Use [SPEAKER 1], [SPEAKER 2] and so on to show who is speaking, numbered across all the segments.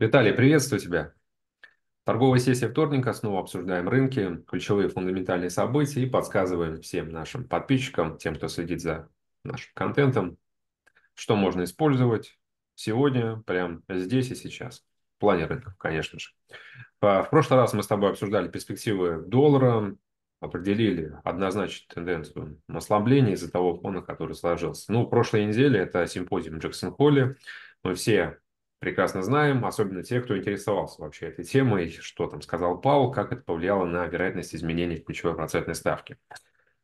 [SPEAKER 1] Виталий, приветствую тебя. Торговая сессия вторника. Снова обсуждаем рынки, ключевые фундаментальные события и подсказываем всем нашим подписчикам, тем, кто следит за нашим контентом, что можно использовать сегодня, прямо здесь и сейчас. В плане рынков, конечно же. А, в прошлый раз мы с тобой обсуждали перспективы доллара, определили однозначно тенденцию ослабления из-за того фона, который сложился. Ну, в прошлой неделе это симпозиум Джексон Холли. Мы все прекрасно знаем, особенно те, кто интересовался вообще этой темой, что там сказал Паул, как это повлияло на вероятность изменений ключевой процентной ставки.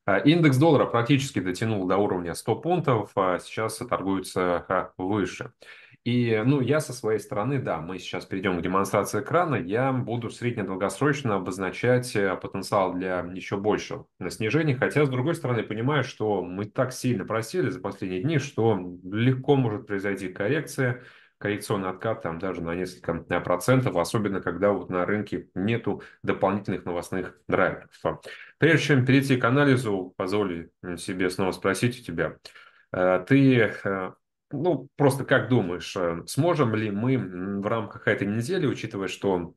[SPEAKER 1] А, индекс доллара практически дотянул до уровня 100 пунктов, а сейчас торгуется а, выше. И, ну, я со своей стороны, да, мы сейчас перейдем к демонстрации экрана, я буду среднедолгосрочно обозначать э, потенциал для еще большего снижения, хотя, с другой стороны, понимаю, что мы так сильно просели за последние дни, что легко может произойти коррекция, коррекционный откат там даже на несколько э, процентов, особенно когда вот на рынке нету дополнительных новостных драйверов. Прежде чем перейти к анализу, позволь э, себе снова спросить у тебя. Э, ты ну, просто как думаешь, сможем ли мы в рамках этой недели, учитывая, что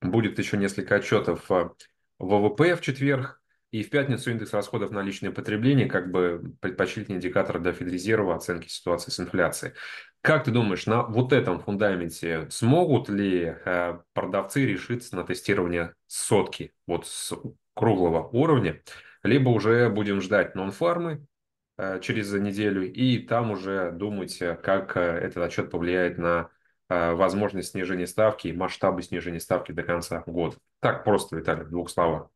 [SPEAKER 1] будет еще несколько отчетов ВВП в четверг, и в пятницу индекс расходов на личное потребление как бы предпочтительный индикатор для Федрезерва оценки ситуации с инфляцией. Как ты думаешь, на вот этом фундаменте смогут ли э, продавцы решиться на тестирование сотки вот с круглого уровня, либо уже будем ждать нон-фармы э, через неделю и там уже думать, э, как этот отчет повлияет на возможность снижения ставки и масштабы снижения ставки до конца года. Так просто, Виталий, двух словах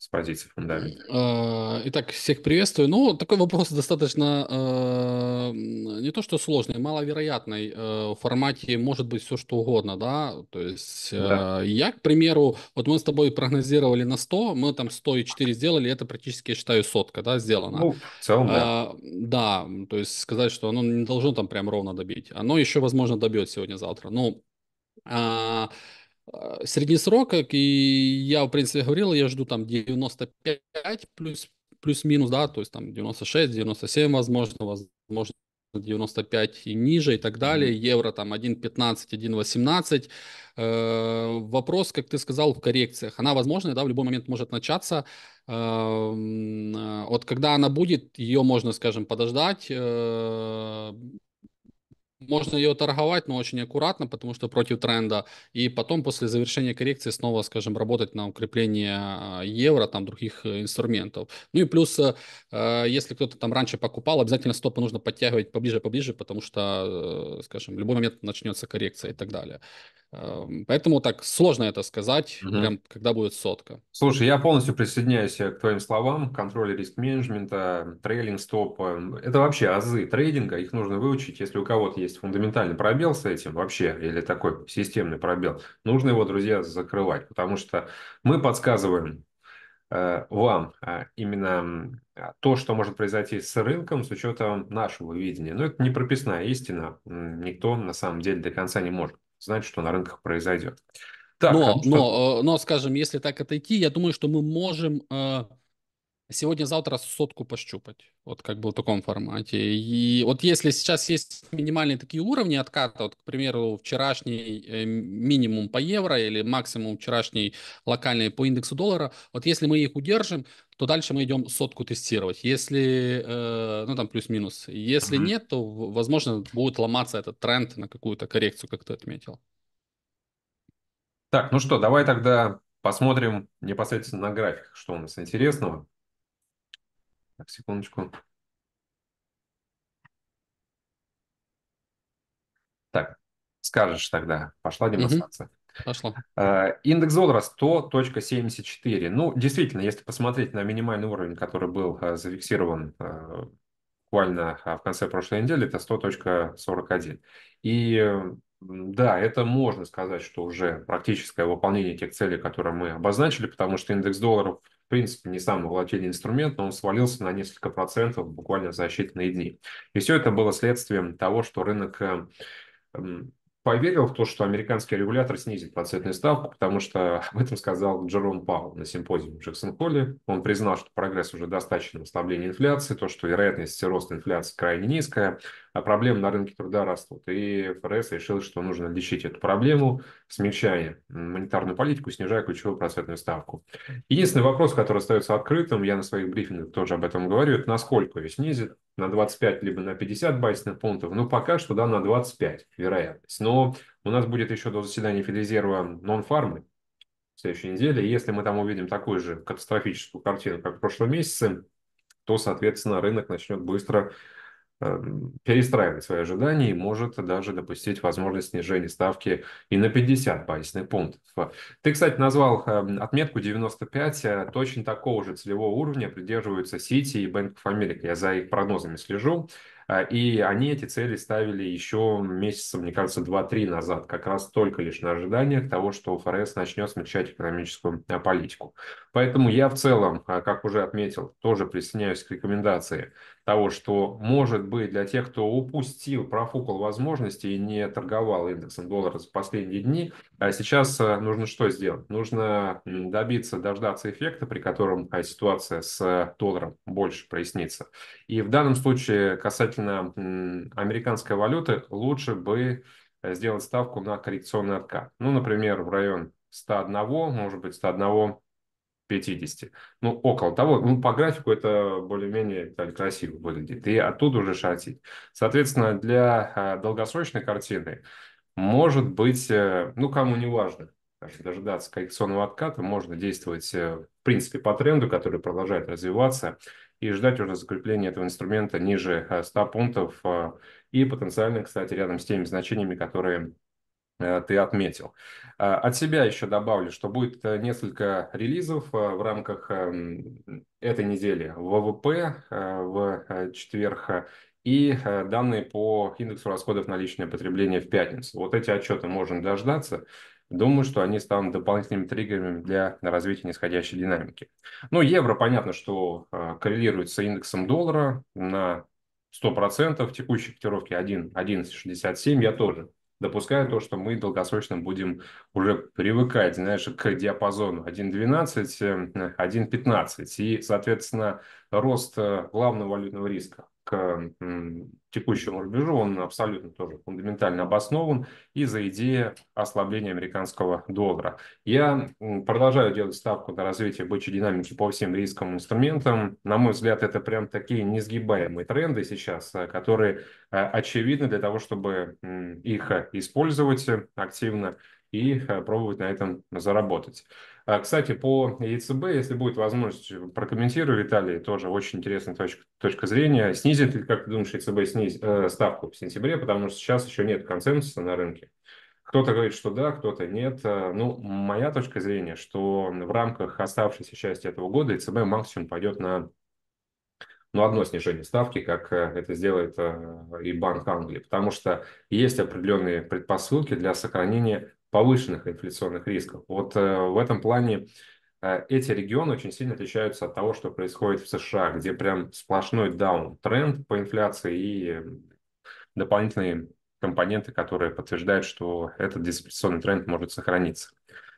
[SPEAKER 1] с позиции фундамента.
[SPEAKER 2] А, итак, всех приветствую. Ну, такой вопрос достаточно э, не то что сложный, маловероятный. Э, в формате может быть все что угодно, да? То есть да. Э, я, к примеру, вот мы с тобой прогнозировали на 100, мы там 100 и 4 сделали, это практически, я считаю, сотка, да, сделано. Ну, в целом, да. А, да, то есть сказать, что оно не должно там прям ровно добить. Оно еще, возможно, добьет сегодня-завтра. Ну, а, а, среднесрок, и я, в принципе, говорил, я жду там 95 плюс, плюс-минус, да, то есть там 96, 97, возможно, возможно, 95 и ниже и так далее, евро там 1.15, 1.18. Э, вопрос, как ты сказал, в коррекциях. Она возможна да, в любой момент может начаться. Эм, э, вот когда она будет, ее можно, скажем, подождать, э, можно ее торговать, но очень аккуратно, потому что против тренда. И потом после завершения коррекции снова, скажем, работать на укрепление а, евро, там других э, инструментов. Ну и плюс, э, если кто-то там раньше покупал, обязательно стопы нужно подтягивать поближе-поближе, потому что, э, скажем, в любой момент начнется коррекция и так далее. Эм, поэтому так сложно это сказать, угу. прям когда будет сотка. Слушай, я полностью присоединяюсь к твоим словам. Контроль
[SPEAKER 1] риск-менеджмента, трейлинг стоп. Эм, это вообще азы трейдинга, их нужно выучить. Если у кого-то есть фундаментальный пробел с этим вообще, или такой системный пробел, нужно его, друзья, закрывать. Потому что мы подсказываем э, вам э, именно а, то, что может произойти с рынком с учетом нашего видения. Но это не прописная истина, никто на самом деле до конца не может знать, что на рынках произойдет. Так, но, а что... но,
[SPEAKER 2] э, но, скажем, если так отойти, я думаю, что мы можем э, сегодня-завтра сотку пощупать. Вот как бы в таком формате. И вот если сейчас есть минимальные такие уровни отката, вот, к примеру, вчерашний э, минимум по евро или максимум вчерашний локальный по индексу доллара, вот если мы их удержим, то дальше мы идем сотку тестировать. Если, э, ну там плюс-минус. Если mm-hmm. нет, то, возможно, будет ломаться этот тренд на какую-то коррекцию, как ты отметил.
[SPEAKER 1] Так, ну что, давай тогда посмотрим непосредственно на график, что у нас интересного. Так, секундочку. Так, скажешь тогда. Пошла демонстрация. Угу. Пошло. Э, индекс доллара 100.74. Ну, действительно, если посмотреть на минимальный уровень, который был э, зафиксирован э, буквально в конце прошлой недели, это 100.41. И да, это можно сказать, что уже практическое выполнение тех целей, которые мы обозначили, потому что индекс долларов – принципе, не самый волатильный инструмент, но он свалился на несколько процентов буквально за считанные дни. И все это было следствием того, что рынок эм, поверил в то, что американский регулятор снизит процентную ставку, потому что об этом сказал Джером Пауэлл на симпозиуме в Джексон-Холле. Он признал, что прогресс уже достаточен в ослаблении инфляции, то, что вероятность роста инфляции крайне низкая, а проблемы на рынке труда растут. И ФРС решил, что нужно лечить эту проблему, смягчая монетарную политику, снижая ключевую процентную ставку. Единственный вопрос, который остается открытым, я на своих брифингах тоже об этом говорю, это насколько ее снизит, на 25, либо на 50 базисных пунктов. Ну пока что, да, на 25 вероятность. Но у нас будет еще до заседания Федрезерва нон-фармы в следующей неделе. если мы там увидим такую же катастрофическую картину, как в прошлом месяце, то, соответственно, рынок начнет быстро Эм, перестраивать свои ожидания и может даже допустить возможность снижения ставки и на 50 базисных пунктов. Ты, кстати, назвал эм, отметку 95, э, точно такого же целевого уровня придерживаются Сити и Bank of America. Я за их прогнозами слежу. Э, и они эти цели ставили еще месяца, мне кажется, 2-3 назад, как раз только лишь на ожиданиях того, что ФРС начнет смягчать экономическую э, политику. Поэтому я в целом, как уже отметил, тоже присоединяюсь к рекомендации того, что, может быть, для тех, кто упустил, профукал возможности и не торговал индексом доллара в последние дни, а сейчас э, нужно что сделать? Нужно добиться, дождаться эффекта, при котором э, ситуация с э, долларом больше прояснится. И в данном случае касательно американской валюты лучше бы сделать ставку на коррекционный откат. Ну, например, в район 101, может быть, 101 50. Ну, около того. Ну, по графику это более-менее красиво выглядит. И оттуда уже шатить. Соответственно, для а, долгосрочной картины может быть, э, ну, кому не важно, дожидаться коррекционного отката, можно действовать, э, в принципе, по тренду, который продолжает развиваться, и ждать уже закрепления этого инструмента ниже 100 э, пунктов и потенциально, кстати, рядом с теми значениями, которые Э, ты отметил. А, от себя еще добавлю, что будет э, несколько релизов э, в рамках эм, этой недели ВВП в четверг и данные по индексу расходов на личное потребление в пятницу. Вот эти отчеты можно дождаться. Думаю, что они станут дополнительными триггерами для развития нисходящей динамики. Ну, евро, понятно, что коррелирует с индексом доллара на 100%, в текущей котировке 1.1167, я тоже допуская то, что мы долгосрочно будем уже привыкать, знаешь, к диапазону 1.12, 1.15. Э, и, соответственно, рост э, главного валютного риска текущему рубежу, он абсолютно тоже фундаментально обоснован из-за идеи ослабления американского доллара. Я продолжаю делать ставку на развитие бычьей динамики по всем рисковым инструментам. На мой взгляд, это прям такие несгибаемые тренды сейчас, э, которые э, очевидны для того, чтобы их э, использовать активно и пробовать на этом заработать. А Кстати, по ЕЦБ, если будет возможность, прокомментирую, Виталий, тоже очень интересная точка, точка зрения. Снизит ли, как ты думаешь, ЕЦБ снизит э, ставку в сентябре, потому что сейчас еще нет консенсуса на рынке. Кто-то говорит, что да, кто-то нет. Э, ну, моя точка зрения, что в рамках оставшейся части этого года ЕЦБ максимум пойдет на ну, одно снижение ставки, как э, это сделает э, и Банк Англии, потому что есть определенные предпосылки для сохранения повышенных инфляционных рисков. Вот э, в этом плане э, эти регионы очень сильно отличаются от того, что происходит в США, где прям сплошной даун-тренд по инфляции и дополнительные компоненты, которые подтверждают, что этот дисциплинационный тренд может сохраниться.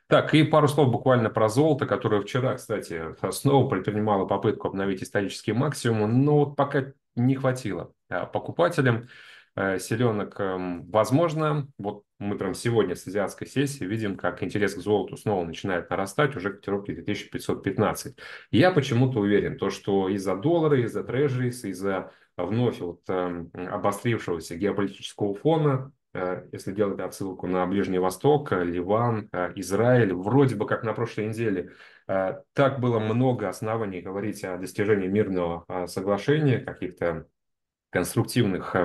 [SPEAKER 1] Так, и пару слов буквально про золото, которое вчера, кстати, снова предпринимало попытку обновить исторический максимум, но вот пока не хватило э, покупателям. Э, селенок эм, возможно. Вот мы прям сегодня с азиатской сессии видим, как интерес к золоту снова начинает нарастать уже к котировке 2515. Я почему-то уверен, то, что из-за доллара, из-за трежерис, из-за вновь вот эм, обострившегося геополитического фона, э, если делать отсылку на Ближний Восток, э, Ливан, Израиль, вроде бы как на прошлой неделе, так было много оснований говорить о достижении мирного соглашения, каких-то конструктивных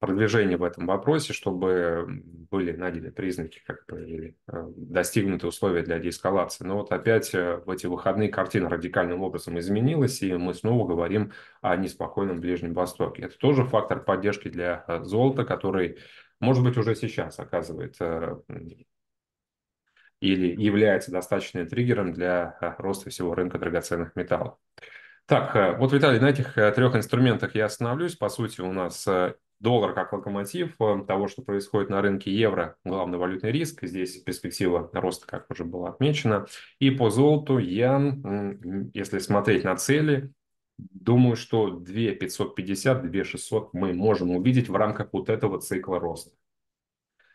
[SPEAKER 1] продвижение в этом вопросе, чтобы были найдены признаки, как бы, или э, достигнуты условия для деэскалации. Но вот опять э, в эти выходные картина радикальным образом изменилась, и мы снова говорим о неспокойном Ближнем Востоке. Это тоже фактор поддержки для э, золота, который, может быть, уже сейчас оказывает или является достаточным триггером для роста всего рынка драгоценных металлов. Так, э, вот, Виталий, на этих э, трех инструментах я остановлюсь. По сути, у нас э, доллар как локомотив того, что происходит на рынке евро, главный валютный риск. Здесь перспектива роста, как уже было отмечено. И по золоту я, если смотреть на цели, думаю, что 2550, 2600 мы можем увидеть в рамках вот этого цикла роста.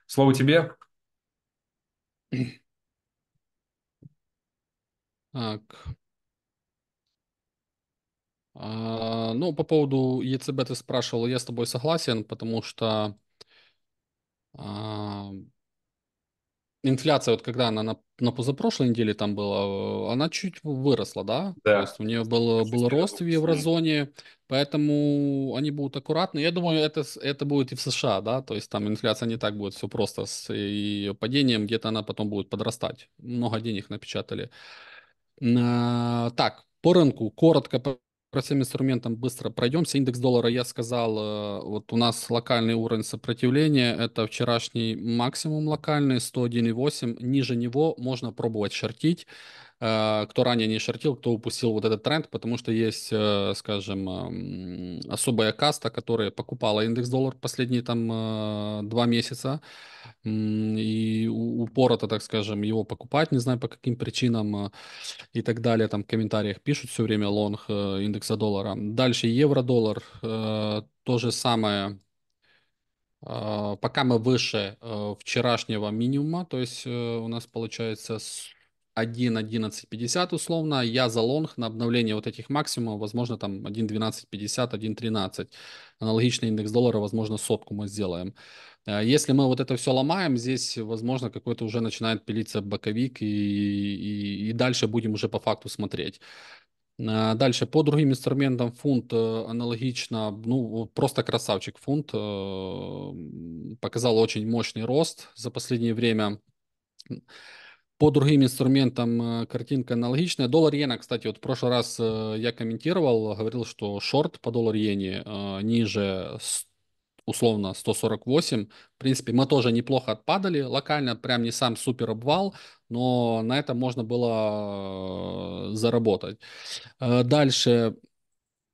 [SPEAKER 1] Слово тебе.
[SPEAKER 2] Так, а, ну, по поводу ЕЦБ ты спрашивал, я с тобой согласен, потому что а, инфляция, вот когда она на, на позапрошлой неделе там была, она чуть выросла, да? Да. То есть у нее был, был рост в еврозоне, поэтому они будут аккуратны. Я думаю, это, это будет и в США, да? То есть там инфляция не так будет все просто с ее падением, где-то она потом будет подрастать. Много денег напечатали. А, так, по рынку коротко про всем инструментам быстро пройдемся. Индекс доллара, я сказал, э, вот у нас локальный уровень сопротивления, это вчерашний максимум локальный, 101,8. Ниже него можно пробовать шортить. Э, кто ранее не шортил, кто упустил вот этот тренд, потому что есть, э, скажем, эм, особая каста, которая покупала индекс доллар последние там э, два месяца и упорото, так скажем, его покупать, не знаю по каким причинам и так далее, там в комментариях пишут все время лонг индекса доллара. Дальше евро-доллар, то же самое, пока мы выше вчерашнего минимума, то есть у нас получается 1.11.50 условно, я за лонг на обновление вот этих максимумов, возможно, там 1.12.50, 1.13. Аналогичный индекс доллара, возможно, сотку мы сделаем. Э, если мы вот это все ломаем, здесь, возможно, какой-то уже начинает пилиться боковик, и, и, и дальше будем уже по факту смотреть. Э, дальше, по другим инструментам фунт э, аналогично, ну, просто красавчик фунт, показал очень мощный рост за последнее время. По другим инструментам э, картинка аналогичная. Доллар иена, кстати, вот в прошлый раз э, я комментировал, говорил, что шорт по доллар иене э, ниже условно 148. В принципе, мы тоже неплохо отпадали локально, прям не сам супер обвал, но на этом можно было заработать. Дальше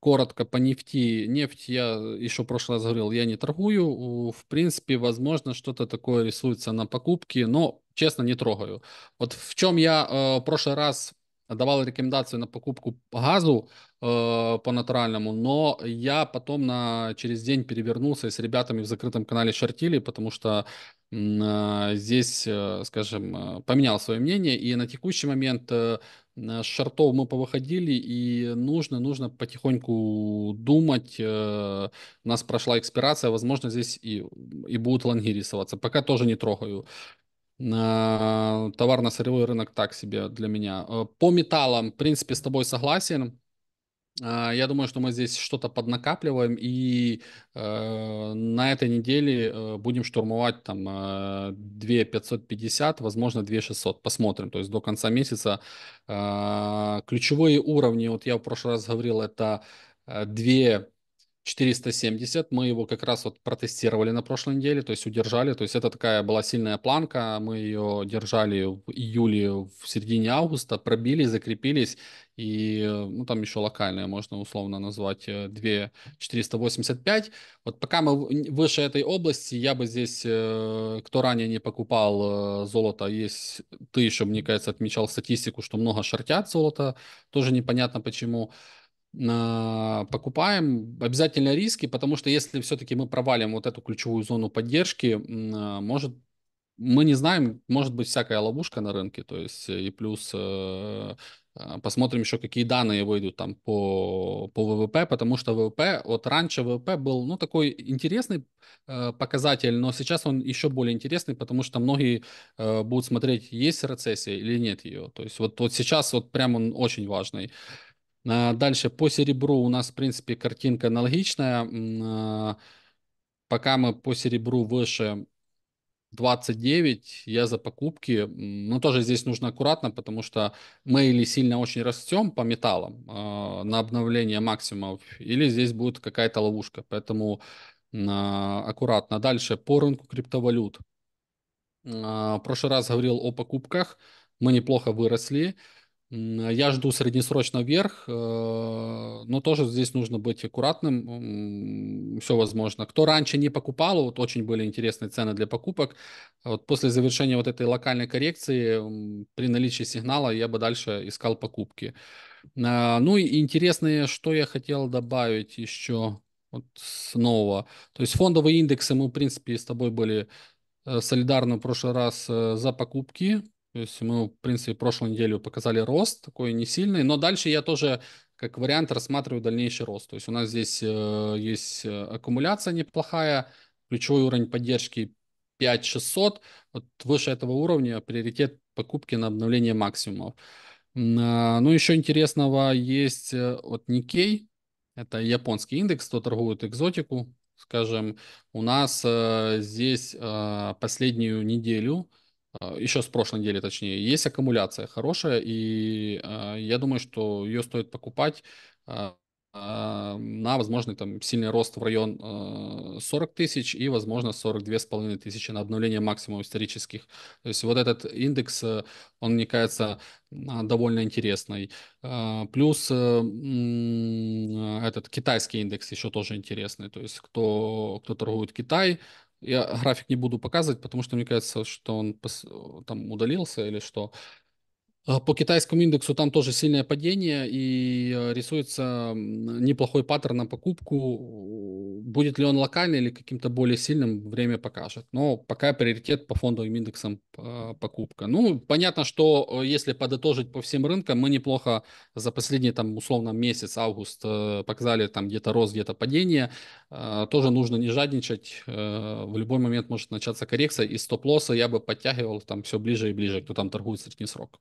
[SPEAKER 2] коротко по нефти. Нефть, я еще в прошлый раз говорил, я не торгую. В принципе, возможно, что-то такое рисуется на покупке, но честно не трогаю. Вот в чем я э, в прошлый раз давал рекомендацию на покупку газу э, по натуральному, но я потом на, через день перевернулся и с ребятами в закрытом канале шартили, потому что э, здесь, э, скажем, э, поменял свое мнение, и на текущий момент э, э, с шортов мы повыходили, и нужно, нужно потихоньку думать. у нас прошла экспирация, возможно, здесь и, и будут лонги рисоваться. Пока тоже не трогаю. Товарно-сырьевой рынок так себе для меня. Э, по металлам, в принципе, с тобой согласен. А, я думаю, что мы здесь что-то поднакапливаем и э, на этой неделе э, будем штурмовать там э, 2550, возможно 2600, посмотрим. То есть до конца месяца э, ключевые уровни, вот я в прошлый раз говорил, это 2 э, 470, мы его как раз вот протестировали на прошлой неделе, то есть удержали, то есть это такая была сильная планка, мы ее держали в июле, в середине августа, пробили, закрепились, и э, ну, там еще локальные можно условно назвать, 485. Э, вот пока мы выше этой области, я бы здесь, э, кто ранее не покупал золото, есть, ты еще, мне кажется, отмечал статистику, что много шортят золото, тоже непонятно почему. А, покупаем. Обязательно риски, потому что если все-таки мы провалим вот эту ключевую зону поддержки, а, может мы не знаем, может быть всякая ловушка на рынке, то есть э, и плюс э, а, посмотрим еще, какие данные выйдут там по, по ВВП, потому что ВВП, вот раньше ВВП был, ну, такой интересный э, показатель, но сейчас он еще более интересный, потому что многие будут смотреть, есть рецессия или нет ее, то есть вот, вот сейчас вот прям он очень важный. А, дальше по серебру у нас, в принципе, картинка аналогичная. А, пока мы по серебру выше 29, я за покупки. Но тоже здесь нужно аккуратно, потому что мы или сильно очень растем по металлам а, на обновление максимумов, или здесь будет какая-то ловушка. Поэтому аккуратно. Дальше по рынку криптовалют. в прошлый раз говорил о покупках. Мы неплохо выросли. Э, я жду среднесрочно вверх, э, но тоже здесь нужно быть аккуратным, все возможно. Кто раньше не покупал, вот очень были интересные цены для покупок, вот после завершения вот этой локальной коррекции при наличии сигнала я бы дальше искал покупки. Э, ну и интересное, что я хотел добавить еще вот снова. То есть фондовые индексы мы, в принципе, с тобой были солидарны в прошлый раз за покупки, то есть мы, в принципе, прошлой неделю показали рост такой не сильный, но дальше я тоже как вариант рассматриваю дальнейший рост. То есть у нас здесь э, есть э, аккумуляция неплохая, ключевой уровень поддержки 5600, вот выше этого уровня приоритет покупки на обновление максимумов. А, ну, еще интересного есть э, от Nikkei, это японский индекс, кто торгует экзотику, скажем, у нас э, здесь э, последнюю неделю – а, еще с прошлой недели точнее, есть аккумуляция хорошая, и а, я думаю, что ее стоит покупать а, на возможный там сильный рост в район 40 тысяч и, возможно, 42 с половиной тысячи на обновление максимума исторических. То есть вот этот индекс, э, он, мне кажется, довольно интересный. Плюс э, этот китайский индекс еще тоже интересный. То есть кто, кто торгует Китай, я график не буду показывать, потому что мне кажется, что он э, там удалился или что. А по китайскому индексу там тоже сильное падение и э, рисуется неплохой паттерн на покупку. Будет ли он локальный или каким-то более сильным, время покажет. Но пока приоритет по фондовым индексам э, покупка. Ну, понятно, что э, если подытожить по всем рынкам, мы неплохо за последний там условно месяц, август, показали там где-то рост, где-то падение. Тоже нужно не жадничать. В любой момент может начаться коррекция и стоп-лосса я бы подтягивал там все ближе и ближе, кто там торгует средний срок.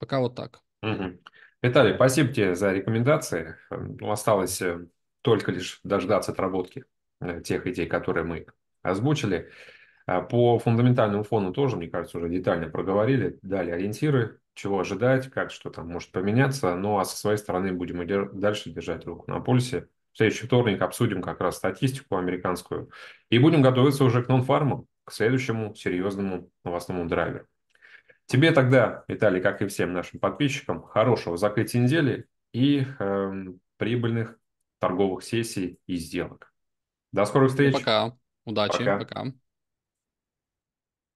[SPEAKER 2] Пока вот так.
[SPEAKER 1] Угу. Виталий, спасибо тебе за рекомендации. Эм, ну, осталось э, только лишь дождаться отработки э, тех идей, которые мы озвучили. А по фундаментальному фону тоже, мне кажется, уже детально проговорили, дали ориентиры, чего ожидать, как что там может поменяться. Ну а со своей стороны будем и дальше держать руку на пульсе. В следующий вторник обсудим как раз статистику американскую и будем готовиться уже к нон-фарму, к следующему серьезному новостному драйверу. Тебе тогда, Виталий, как и всем нашим подписчикам, хорошего закрытия недели и э, прибыльных торговых сессий и сделок. До скорых встреч. Пока. Удачи. Пока. пока.